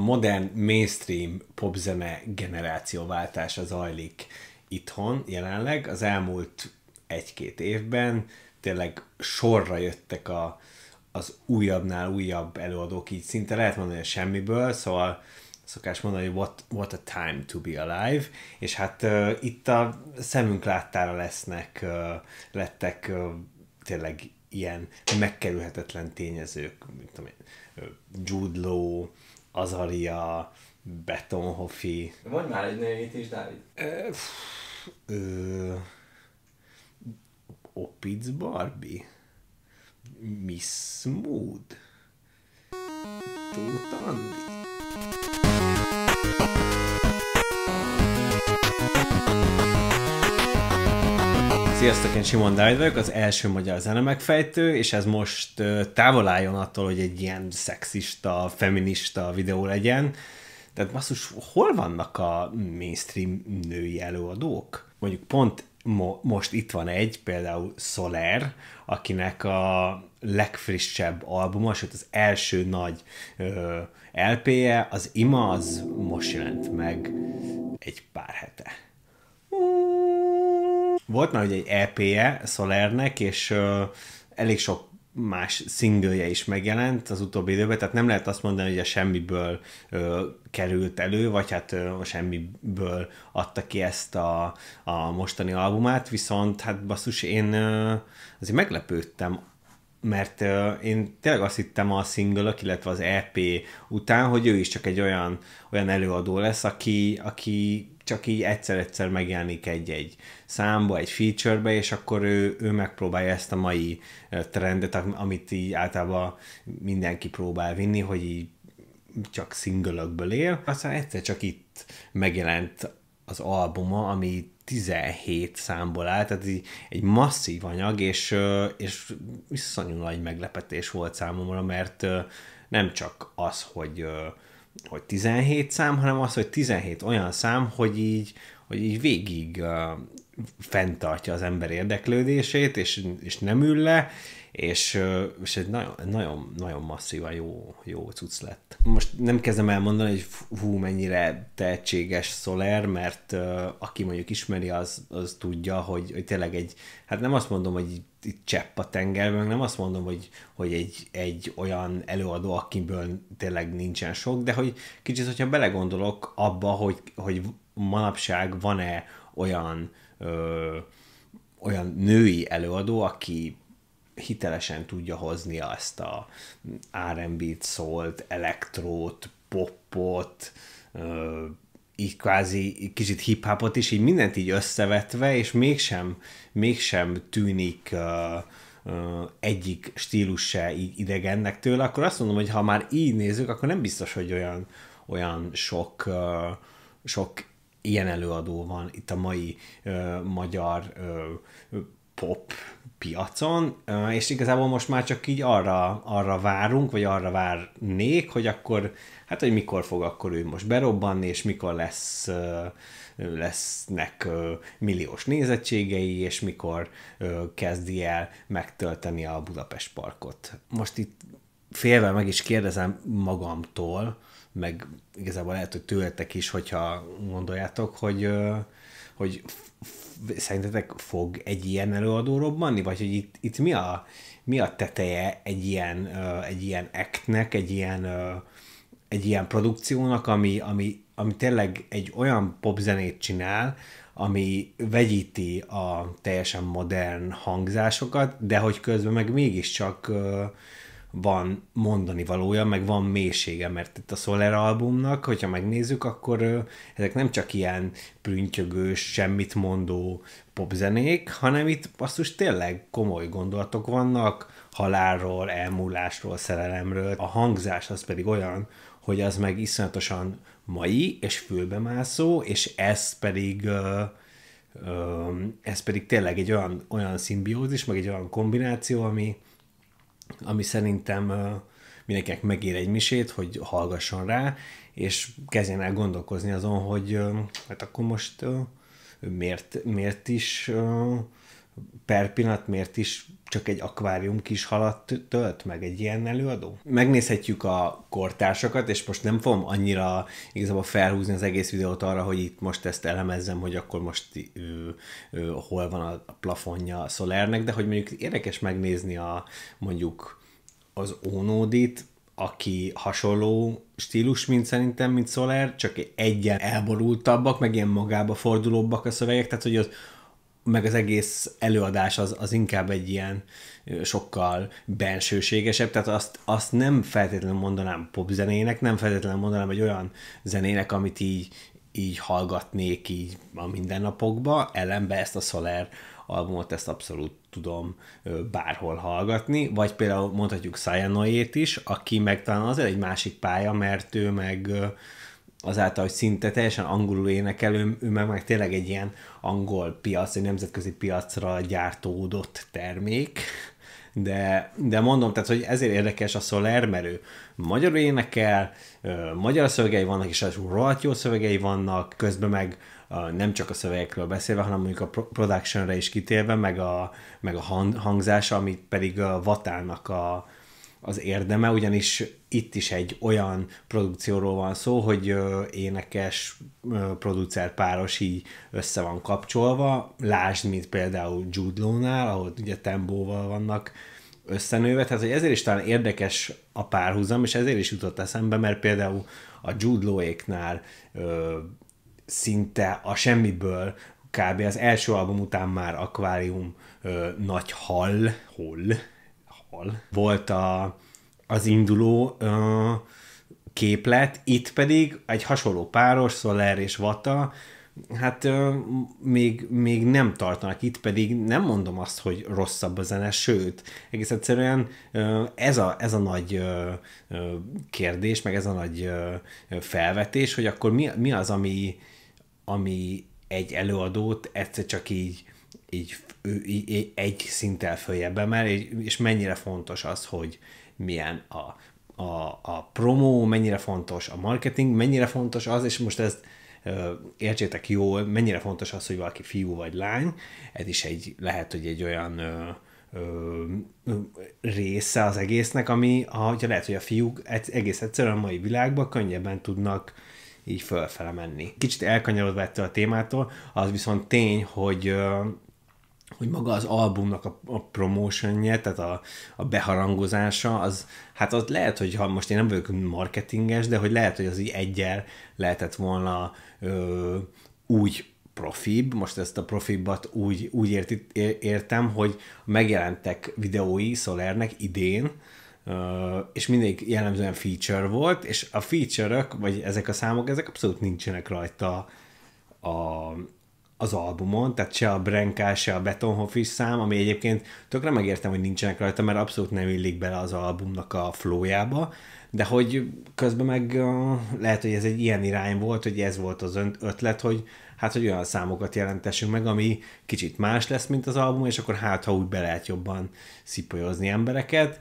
modern mainstream popzene generációváltása zajlik itthon jelenleg. Az elmúlt egy-két évben tényleg sorra jöttek a, az újabbnál újabb előadók, így szinte lehet mondani, hogy semmiből, szóval szokás mondani, hogy what, what a time to be alive, és hát uh, itt a szemünk láttára lesznek, uh, lettek uh, tényleg ilyen megkerülhetetlen tényezők, mint tudom én, Jude Law, Azaria, Betonhofi. Mondj már egy nevét is, Dávid. pff, ö, Opitz Barbie. Miss Mood. Tóth Andi. Sziasztok, én Simon Dávid vagyok, az első magyar zenemegfejtő, és ez most távol álljon attól, hogy egy ilyen szexista, feminista videó legyen. Tehát basszus, hol vannak a mainstream női előadók? Mondjuk pont mo- most itt van egy, például Soler, akinek a legfrissebb albuma, sőt az első nagy ö, LP-je, az Ima, az most jelent meg egy pár hete volt már ugye egy EP-je Solernek, és elég sok más szingője is megjelent az utóbbi időben, tehát nem lehet azt mondani, hogy a semmiből ö, került elő, vagy hát ö, a semmiből adta ki ezt a, a mostani albumát, viszont hát basszus, én ö, azért meglepődtem mert uh, én tényleg azt hittem a single illetve az EP után, hogy ő is csak egy olyan, olyan előadó lesz, aki, aki csak így egyszer-egyszer megjelenik egy-egy számba, egy featurebe, és akkor ő, ő megpróbálja ezt a mai trendet, amit így általában mindenki próbál vinni, hogy így csak szingölökből él. Aztán egyszer csak itt megjelent az albuma, ami 17 számból áll, tehát egy, egy masszív anyag, és, és iszonyú nagy meglepetés volt számomra, mert nem csak az, hogy, hogy 17 szám, hanem az, hogy 17 olyan szám, hogy így, hogy így végig fenntartja az ember érdeklődését, és, és nem ül le, és, és egy nagyon, nagyon, nagyon masszívan jó, jó cucc lett. Most nem kezdem elmondani, hogy hú, mennyire tehetséges Soler, mert uh, aki mondjuk ismeri, az, az tudja, hogy, hogy tényleg egy, hát nem azt mondom, hogy itt csepp a tengerben, nem azt mondom, hogy, hogy egy, egy olyan előadó, akiből tényleg nincsen sok, de hogy kicsit, hogyha belegondolok abba, hogy, hogy manapság van-e olyan ö, olyan női előadó, aki hitelesen tudja hoznia ezt a R&B-t, szólt, elektrót, popot, így kvázi kicsit hip-hopot is, így mindent így összevetve, és mégsem, mégsem tűnik egyik stílus se idegennek tőle, akkor azt mondom, hogy ha már így nézzük, akkor nem biztos, hogy olyan, olyan sok, sok ilyen előadó van itt a mai ö, magyar ö, pop piacon, és igazából most már csak így arra, arra várunk, vagy arra várnék, hogy akkor, hát hogy mikor fog akkor ő most berobbanni, és mikor lesz, lesznek milliós nézettségei, és mikor kezdi el megtölteni a Budapest parkot. Most itt félve meg is kérdezem magamtól, meg igazából lehet, hogy tőletek is, hogyha gondoljátok, hogy, hogy szerintetek fog egy ilyen előadó robbanni, vagy hogy itt, itt mi, a, mi a teteje egy ilyen, egy ilyen actnek, egy ilyen, egy ilyen produkciónak, ami, ami, ami tényleg egy olyan popzenét csinál, ami vegyíti a teljesen modern hangzásokat, de hogy közben meg mégiscsak van mondani valója, meg van mélysége, mert itt a Solar albumnak, hogyha megnézzük, akkor ezek nem csak ilyen prüntjögős, semmit mondó popzenék, hanem itt basszus tényleg komoly gondolatok vannak, halálról, elmúlásról, szerelemről. A hangzás az pedig olyan, hogy az meg iszonyatosan mai és fülbemászó, és ez pedig ez pedig tényleg egy olyan, olyan szimbiózis, meg egy olyan kombináció, ami, ami szerintem mindenkinek megér egy misét, hogy hallgasson rá, és kezdjen el gondolkozni azon, hogy hát akkor most miért, miért is per pillanat miért is csak egy akvárium kis halat tölt meg egy ilyen előadó? Megnézhetjük a kortársakat, és most nem fogom annyira igazából felhúzni az egész videót arra, hogy itt most ezt elemezzem, hogy akkor most ő, ő, hol van a, plafonja a Solernek, de hogy mondjuk érdekes megnézni a mondjuk az Onodit, aki hasonló stílus, mint szerintem, mint Soler, csak egyen elborultabbak, meg ilyen magába fordulóbbak a szövegek, tehát hogy az meg az egész előadás az, az inkább egy ilyen sokkal bensőségesebb, tehát azt, azt nem feltétlenül mondanám popzenének, nem feltétlenül mondanám egy olyan zenének, amit így, így hallgatnék így a mindennapokba, ellenbe ezt a Soler albumot, ezt abszolút tudom bárhol hallgatni, vagy például mondhatjuk Sayanoét is, aki meg talán azért egy másik pálya, mert ő meg azáltal, hogy szinte teljesen angolul énekelő, ő, ő meg, meg tényleg egy ilyen angol piac, egy nemzetközi piacra gyártódott termék, de, de mondom, tehát, hogy ezért érdekes a Soler, mert ő magyarul énekel, magyar szövegei vannak, és az rohadt jó szövegei vannak, közben meg nem csak a szövegekről beszélve, hanem mondjuk a productionre is kitérve, meg a, meg a hangzása, amit pedig a Vatának a, az érdeme, ugyanis itt is egy olyan produkcióról van szó, hogy énekes producer páros így össze van kapcsolva, lásd, mint például Jude Law-nál, ahol ugye tempóval vannak összenőve, tehát hogy ezért is talán érdekes a párhuzam, és ezért is jutott eszembe, mert például a Jude Law-éknál szinte a semmiből kb. az első album után már akvárium ö, nagy hall, hol, hall, volt a az induló ö, képlet, itt pedig egy hasonló páros, Soler és Vata, hát ö, még, még nem tartanak itt, pedig nem mondom azt, hogy rosszabb a zene, sőt, egész egyszerűen ö, ez a, ez a nagy ö, kérdés, meg ez a nagy ö, felvetés, hogy akkor mi, mi az, ami, ami egy előadót egyszer csak így, így, így, így egy szinttel följebb emel, és mennyire fontos az, hogy milyen a, a, a promó, mennyire fontos a marketing, mennyire fontos az, és most ezt értsétek jól, mennyire fontos az, hogy valaki fiú vagy lány, ez is egy, lehet, hogy egy olyan ö, ö, része az egésznek, ami, ahogy lehet, hogy a fiúk egész egyszerűen a mai világban könnyebben tudnak így fölfele menni. Kicsit elkanyarodva ettől a témától, az viszont tény, hogy hogy maga az albumnak a, a promotionje, tehát a, a beharangozása, az, hát az lehet, hogy ha most én nem vagyok marketinges, de hogy lehet, hogy az így egyel lehetett volna ö, úgy profib, most ezt a profibat úgy, úgy ért, értem, hogy megjelentek videói Solernek idén, és mindig jellemzően feature volt, és a feature-ök, vagy ezek a számok, ezek abszolút nincsenek rajta a, az albumon, tehát se a Brenka, se a Betonhoff szám, ami egyébként tökre megértem, hogy nincsenek rajta, mert abszolút nem illik bele az albumnak a flójába, de hogy közben meg lehet, hogy ez egy ilyen irány volt, hogy ez volt az ötlet, hogy hát, hogy olyan számokat jelentessünk meg, ami kicsit más lesz, mint az album, és akkor hát, ha úgy be lehet jobban szipolyozni embereket,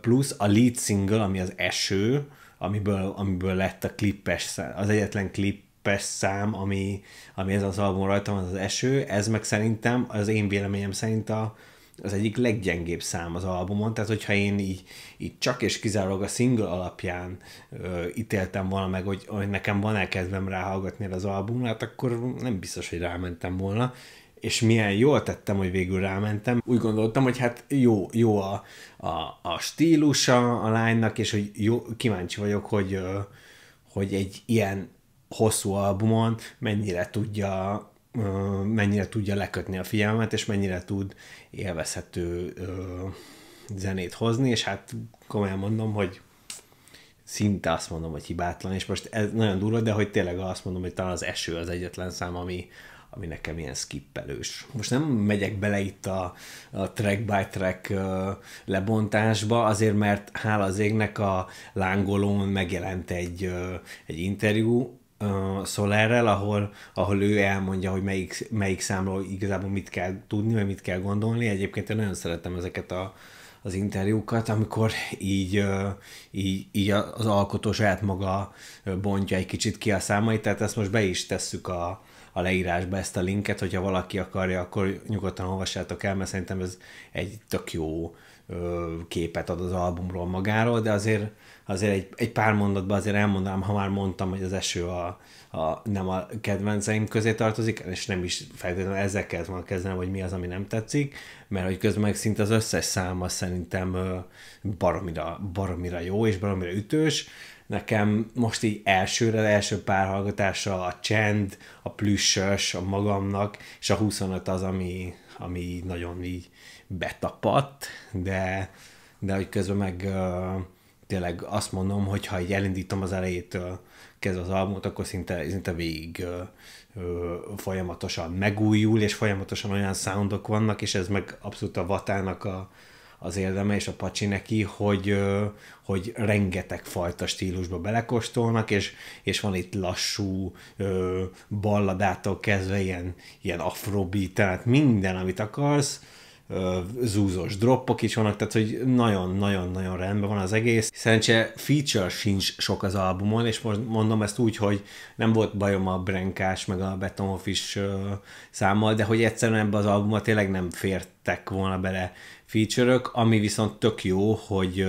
plusz a lead single, ami az eső, amiből, amiből lett a klippes, az egyetlen klip perc szám, ami, ami ez az album rajta van, az, az eső, ez meg szerintem, az én véleményem szerint a, az egyik leggyengébb szám az albumon, tehát hogyha én így, így csak és kizárólag a single alapján ö, ítéltem volna meg, hogy, hogy nekem van elkezdem ráhallgatni az albumát, akkor nem biztos, hogy rámentem volna, és milyen jól tettem, hogy végül rámentem. Úgy gondoltam, hogy hát jó, jó a, a, a stílusa a lánynak, és hogy jó, kíváncsi vagyok, hogy, hogy egy ilyen hosszú albumon mennyire tudja mennyire tudja lekötni a figyelmet, és mennyire tud élvezhető zenét hozni, és hát komolyan mondom, hogy szinte azt mondom, hogy hibátlan, és most ez nagyon durva, de hogy tényleg azt mondom, hogy talán az eső az egyetlen szám, ami, ami nekem ilyen skippelős. Most nem megyek bele itt a, a track by track lebontásba, azért mert hála az égnek a lángolón megjelent egy, egy interjú, uh, Solerrel, ahol, ahol ő elmondja, hogy melyik, melyik számról igazából mit kell tudni, vagy mit kell gondolni. Egyébként én nagyon szeretem ezeket a, az interjúkat, amikor így, így, így az alkotó saját maga bontja egy kicsit ki a számait, tehát ezt most be is tesszük a, a leírásba ezt a linket, hogyha valaki akarja, akkor nyugodtan olvassátok el, mert szerintem ez egy tök jó képet ad az albumról magáról, de azért, azért egy, egy pár mondatban azért elmondanám, ha már mondtam, hogy az eső a, a, nem a kedvenceim közé tartozik, és nem is feltétlenül ezekkel van volna kezdenem, hogy mi az, ami nem tetszik, mert hogy közben meg szinte az összes száma szerintem baromira, baromira jó és baromira ütős. Nekem most így elsőre, első pár hallgatása a csend, a plüssös, a magamnak, és a 25 az, ami, ami nagyon így betapadt, de, de hogy közben meg tényleg azt mondom, hogy ha így elindítom az elejétől kezdve az albumot, akkor szinte, szinte végig folyamatosan megújul, és folyamatosan olyan soundok vannak, és ez meg abszolút a Vatának a, az érdeme és a pacsi neki, hogy, hogy rengeteg fajta stílusba belekostolnak, és, és van itt lassú balladától kezdve ilyen, ilyen afrobeat, tehát minden, amit akarsz, zúzós droppok is vannak, tehát hogy nagyon-nagyon-nagyon rendben van az egész. Szerencse feature sincs sok az albumon, és most mondom ezt úgy, hogy nem volt bajom a Brenkás meg a Beton is számmal, de hogy egyszerűen ebbe az albumot tényleg nem fértek volna bele feature ami viszont tök jó, hogy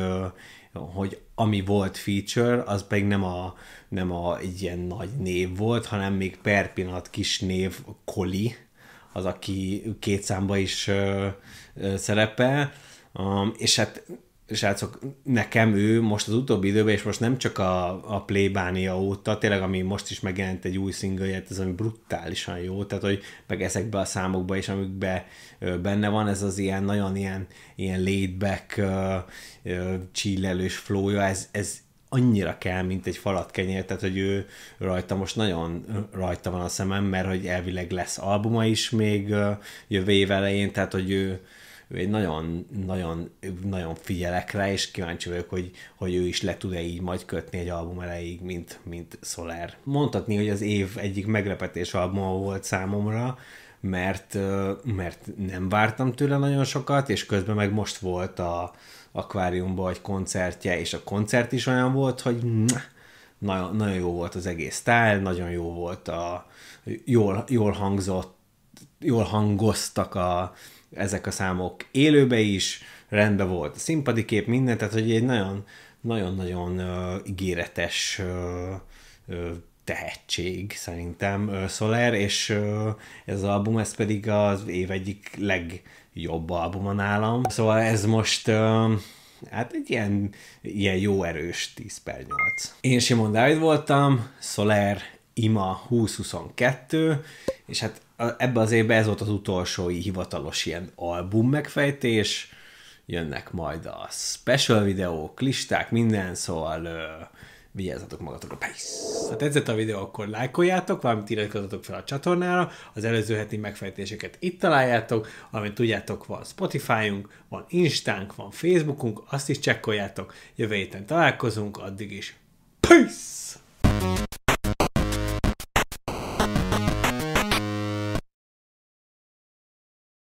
hogy ami volt feature, az pedig nem a, nem a egy ilyen nagy név volt, hanem még per pillanat kis név Koli, az, aki két számba is ö, ö, szerepel, um, és hát srácok, nekem ő most az utóbbi időben, és most nem csak a, a plébánia óta, tényleg ami most is megjelent egy új single ez ami brutálisan jó, tehát hogy meg ezekbe a számokba is, amikbe ö, benne van, ez az ilyen nagyon ilyen, ilyen laidback, ö, ö, csillelős flója, ez, ez annyira kell, mint egy falat kenyér, tehát hogy ő rajta most nagyon rajta van a szemem, mert hogy elvileg lesz albuma is még jövő év elején, tehát hogy ő, ő egy nagyon, nagyon, nagyon figyelek rá, és kíváncsi vagyok, hogy, hogy ő is le tud-e így majd kötni egy album elejéig, mint, mint Soler. Mondhatni, hogy az év egyik meglepetés albuma volt számomra, mert, mert nem vártam tőle nagyon sokat, és közben meg most volt a akváriumban egy koncertje, és a koncert is olyan volt, hogy nagyon, nagyon jó volt az egész tál, nagyon jó volt a, jól, jól hangzott, jól hangoztak a, ezek a számok élőbe is, rendben volt a színpadi kép, minden, tehát hogy egy nagyon, nagyon-nagyon uh, ígéretes uh, uh, tehetség szerintem Soler, és ez az album, ez pedig az év egyik legjobb albuma nálam. Szóval ez most hát egy ilyen, ilyen jó erős 10 per 8. Én Simon Dávid voltam, Soler Ima 2022, és hát ebbe az évben ez volt az utolsó hivatalos ilyen album megfejtés, jönnek majd a special videók, listák, minden, szóval vigyázzatok magatokra. Peace! Ha tetszett a videó, akkor lájkoljátok, valamint iratkozzatok fel a csatornára, az előző heti megfejtéseket itt találjátok, amit tudjátok, van Spotify-unk, van Instánk, van Facebookunk, azt is csekkoljátok. Jövő héten találkozunk, addig is. Peace!